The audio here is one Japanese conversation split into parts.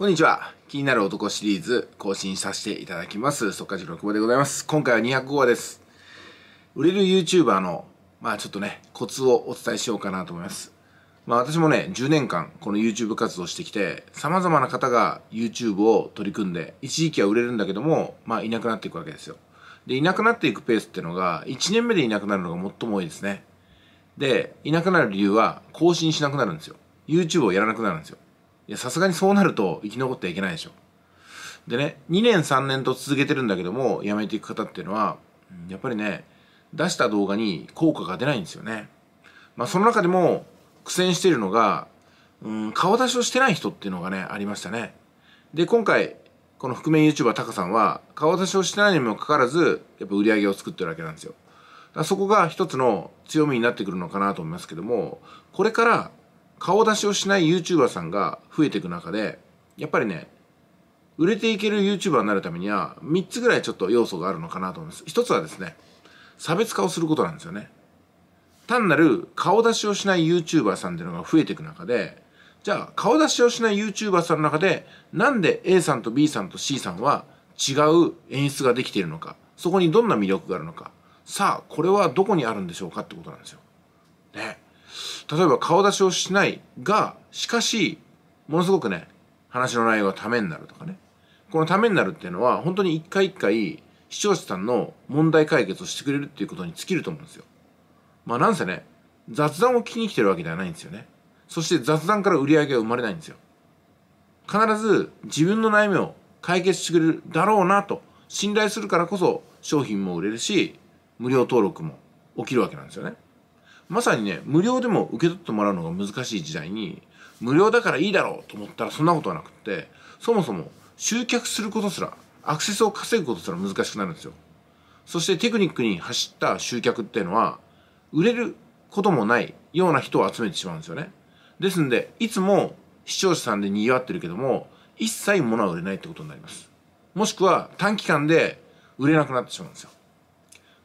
こんにちは。気になる男シリーズ更新させていただきます。速稼塾の久保でございます。今回は205話です。売れる YouTuber の、まあちょっとね、コツをお伝えしようかなと思います。まあ私もね、10年間この YouTube 活動してきて、様々な方が YouTube を取り組んで、一時期は売れるんだけども、まあいなくなっていくわけですよ。で、いなくなっていくペースっていうのが、1年目でいなくなるのが最も多いですね。で、いなくなる理由は、更新しなくなるんですよ。YouTube をやらなくなるんですよ。いや、さすがにそうなると生き残ってはいけないでしょ。でね、2年3年と続けてるんだけども、やめていく方っていうのは、やっぱりね、出した動画に効果が出ないんですよね。まあ、その中でも苦戦してるのが、うん、顔出しをしてない人っていうのがね、ありましたね。で、今回、この覆面 YouTuber タカさんは、顔出しをしてないにもかかわらず、やっぱ売り上げを作ってるわけなんですよ。そこが一つの強みになってくるのかなと思いますけども、これから顔出しをしない YouTuber さんが増えていく中でやっぱりね売れていける YouTuber になるためには3つぐらいちょっと要素があるのかなと思います1つはですね差別化をすることなんですよね単なる顔出しをしない YouTuber さんっていうのが増えていく中でじゃあ顔出しをしない YouTuber さんの中でなんで A さんと B さんと C さんは違う演出ができているのかそこにどんな魅力があるのかさあこれはどこにあるんでしょうかってことなんですよ。ね。例えば顔出しをしないがしかしものすごくね話の内容がためになるとかねこのためになるっていうのは本当に一回一回視聴者さんの問題解決をしてくれるっていうことに尽きると思うんですよ。まあなんせね雑談を聞きに来てるわけではないんですよね。そして雑談から売り上げが生まれないんですよ。必ず自分の悩みを解決してくれるだろうなと信頼するからこそ商品も売れるし無料登録も起きるわけなんですよね。まさにね無料でも受け取ってもらうのが難しい時代に無料だからいいだろうと思ったらそんなことはなくってそもそも集客することすらアクセスを稼ぐことすら難しくなるんですよそしてテクニックに走った集客っていうのは売れることもないような人を集めてしまうんですよねですんでいつも視聴者さんで賑わってるけども一切物は売れないってことになりますもしくは短期間で売れなくなってしまうんですよ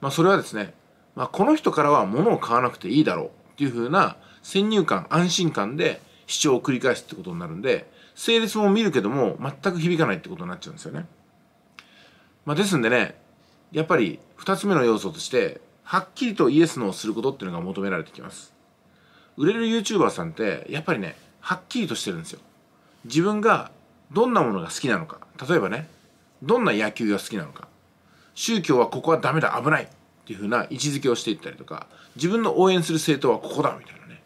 まあそれはですねまあ、この人からは物を買わなくていいだろうっていうふうな先入観、安心感で主張を繰り返すってことになるんで、性別も見るけども全く響かないってことになっちゃうんですよね。まあ、ですんでね、やっぱり二つ目の要素として、はっきりとイエスノーをすることっていうのが求められてきます。売れる YouTuber さんって、やっぱりね、はっきりとしてるんですよ。自分がどんなものが好きなのか。例えばね、どんな野球が好きなのか。宗教はここはダメだ、危ない。っていうふうな位置づけをしていったりとか自分の応援する政党はここだみたいなね、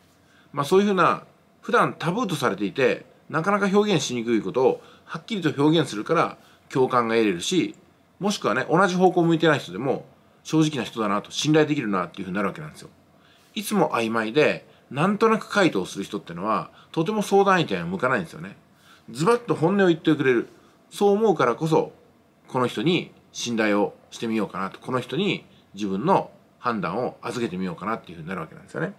まあ、そういうふうな普段タブーとされていてなかなか表現しにくいことをはっきりと表現するから共感が得れるしもしくはね同じ方向を向いてない人でも正直な人だなと信頼できるなっていうふうになるわけなんですよ。いつも曖昧でなんとなく回答する人ってのはとても相談相手には向かないんですよね。ズバッと本音を言ってくれるそう思うからこそこの人に信頼をしてみようかなとこの人に自分の判断を預けてみようかなっていうふうになるわけなんですよね。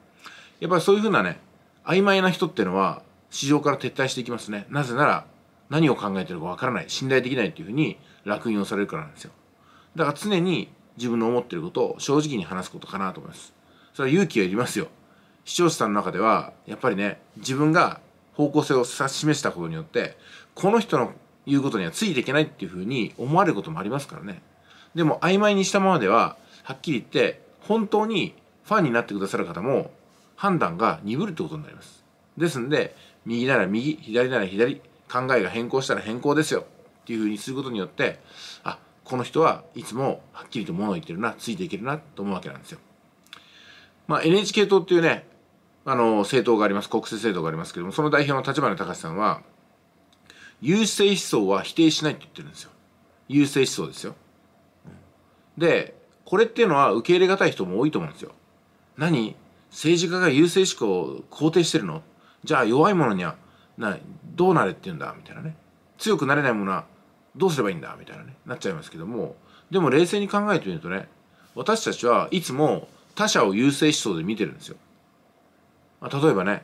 やっぱりそういうふうなね、曖昧な人っていうのは市場から撤退していきますね。なぜなら何を考えてるかわからない、信頼できないっていうふうに落印をされるからなんですよ。だから常に自分の思ってることを正直に話すことかなと思います。それは勇気がいりますよ。視聴者さんの中では、やっぱりね、自分が方向性を示したことによって、この人の言うことにはついていけないっていうふうに思われることもありますからね。でも曖昧にしたままでははっきり言って本当にファンになってくださる方も判断が鈍るってことになります。ですんで右なら右左なら左考えが変更したら変更ですよっていうふうにすることによってあこの人はいつもはっきりと物を言ってるなついていけるなと思うわけなんですよ。まあ、NHK 党っていうねあの政党があります国政政党がありますけどもその代表の立花隆さんは優勢思想は否定しないって言ってるんですよ。優勢思想ですよ。でこれっていうのは受け入れ難い人も多いと思うんですよ。何政治家が優勢思考を肯定してるのじゃあ弱い者にはなどうなれって言うんだみたいなね強くなれないものはどうすればいいんだみたいなねなっちゃいますけどもでも冷静に考えてみるとね私たちはいつも他者を優勢思想で見てるんですよ。まあ、例えばね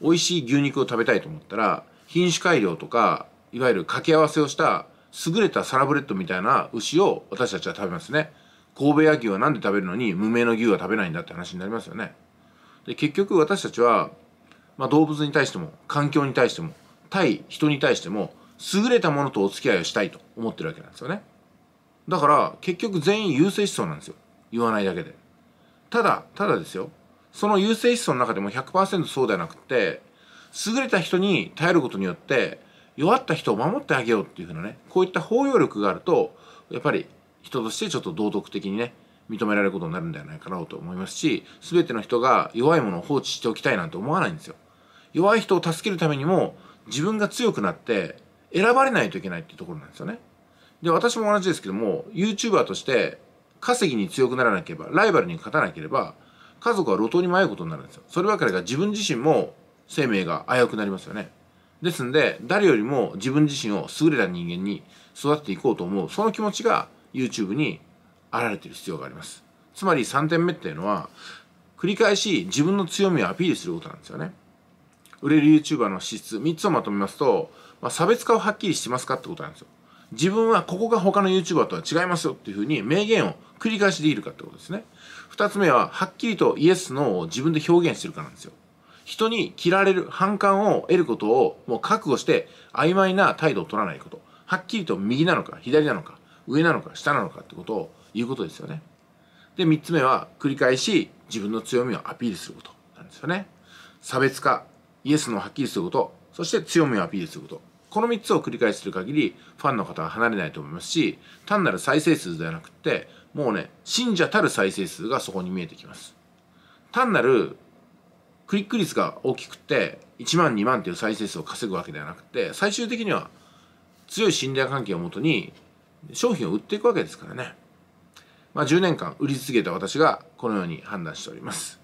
美味しい牛肉を食べたいと思ったら品種改良とかいわゆる掛け合わせをした優れたサラブレッドみたいな牛を私たちは食べますね。神戸野球は何で食べるのに無名の牛は食べないんだって話になりますよね。で結局私たちは、まあ、動物に対しても環境に対しても対人に対しても優れたものとお付き合いをしたいと思ってるわけなんですよね。だから結局全員優勢思想なんですよ。言わないだけで。ただ、ただですよ。その優勢思想の中でも100%そうではなくて、優れた人に頼ることによって弱った人を守ってあげようっていうふうなね、こういった包容力があると、やっぱり人としてちょっと道徳的にね認められることになるんじゃないかなと思いますし全ての人が弱いものを放置しておきたいなんて思わないんですよ弱い人を助けるためにも自分が強くなって選ばれないといけないっていうところなんですよねで私も同じですけども YouTuber として稼ぎに強くならなければライバルに勝たなければ家族は路頭に迷うことになるんですよそればかりが自分自身も生命が危うくなりますよねですんで誰よりも自分自身を優れた人間に育っていこうと思うその気持ちが YouTube にあられてる必要があります。つまり3点目っていうのは、繰り返し自分の強みをアピールすることなんですよね。売れる YouTuber の資質、3つをまとめますと、まあ、差別化をはっきりしてますかってことなんですよ。自分はここが他の YouTuber とは違いますよっていうふうに明言を繰り返しできるかってことですね。2つ目は、はっきりとイエス、ノーを自分で表現してるかなんですよ。人に切られる、反感を得ることをもう覚悟して曖昧な態度を取らないこと。はっきりと右なのか左なのか。上なのか下なのかってことを言うことですよね。で三つ目は繰り返し自分の強みをアピールすることなんですよね。差別化イエスのはっきりすることそして強みをアピールすることこの三つを繰り返する限りファンの方は離れないと思いますし単なる再生数ではなくてもうね信者たる再生数がそこに見えてきます。単なるクリック率が大きくて1万2万という再生数を稼ぐわけではなくて最終的には強い信頼関係をもとに商品を売っていくわけですからね。まあ、10年間売り続けた私がこのように判断しております。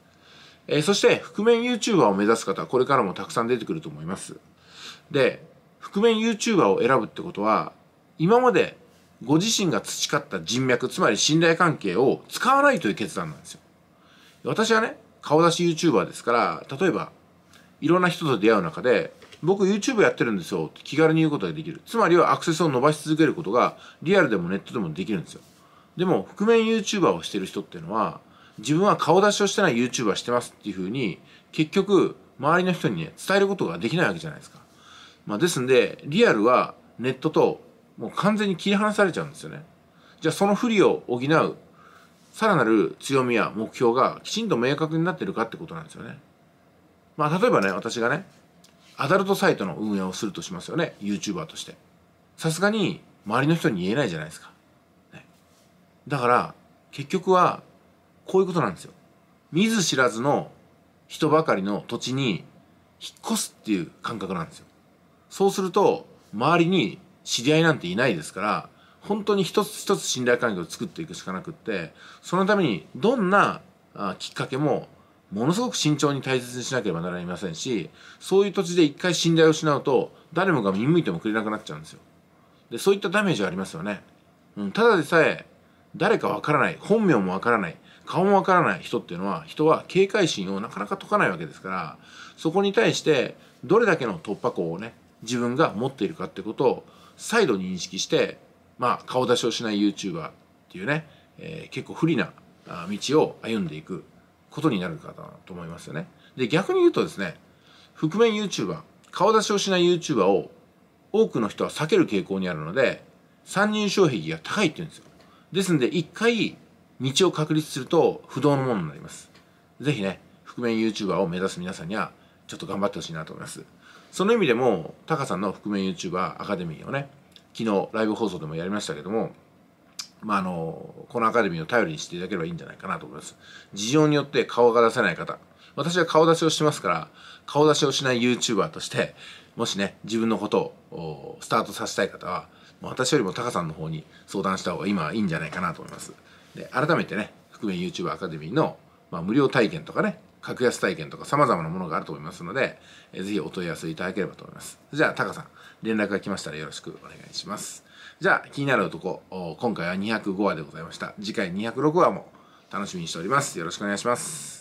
えー、そして、覆面 YouTuber を目指す方、これからもたくさん出てくると思います。で、覆面 YouTuber を選ぶってことは、今までご自身が培った人脈、つまり信頼関係を使わないという決断なんですよ。私はね、顔出し YouTuber ですから、例えば、いろんな人と出会う中で、僕 YouTube やってるんですよって気軽に言うことができるつまりはアクセスを伸ばし続けることがリアルでもネットでもできるんですよでも覆面 YouTuber をしてる人っていうのは自分は顔出しをしてない YouTuber してますっていうふうに結局周りの人にね伝えることができないわけじゃないですか、まあ、ですんでリアルはネットともう完全に切り離されちゃうんですよねじゃあその不利を補うさらなる強みや目標がきちんと明確になってるかってことなんですよねまあ例えばね私がねアダルトサイトの運営をするとしますよね YouTuber としてさすがに周りの人に言えないじゃないですか、ね、だから結局はこういうことなんですよ見ず知らずの人ばかりの土地に引っ越すっていう感覚なんですよそうすると周りに知り合いなんていないですから本当に一つ一つ信頼関係を作っていくしかなくってそのためにどんなきっかけもものすごく慎重に大切にしなければなりませんしそういう土地で一回信頼を失うと誰もが見向いてもくれなくなっちゃうんですよでそういったダメージはありますよね、うん、ただでさえ誰かわからない本名もわからない顔もわからない人っていうのは人は警戒心をなかなか解かないわけですからそこに対してどれだけの突破口をね自分が持っているかってことを再度認識してまあ顔出しをしない YouTuber っていうね、えー、結構不利な道を歩んでいくことになるかなと思いますよね。で逆に言うとですね覆面 YouTuber 顔出しをしない YouTuber を多くの人は避ける傾向にあるので参入障壁が高いっていうんですよ。ですんで一回道を確立すると不動のものになります。ぜひね覆面 YouTuber を目指す皆さんにはちょっと頑張ってほしいなと思います。その意味でもタカさんの覆面 YouTuber アカデミーをね昨日ライブ放送でもやりましたけどもまあ、あの、このアカデミーを頼りにしていただければいいんじゃないかなと思います。事情によって顔が出せない方。私は顔出しをしますから、顔出しをしない YouTuber として、もしね、自分のことをスタートさせたい方は、私よりもタカさんの方に相談した方が今はいいんじゃないかなと思います。で、改めてね、含め YouTuber アカデミーの、まあ、無料体験とかね、格安体験とか様々なものがあると思いますので、えぜひお問い合わせいただければと思います。じゃあ、タカさん、連絡が来ましたらよろしくお願いします。じゃあ、気になる男、今回は205話でございました。次回206話も楽しみにしております。よろしくお願いします。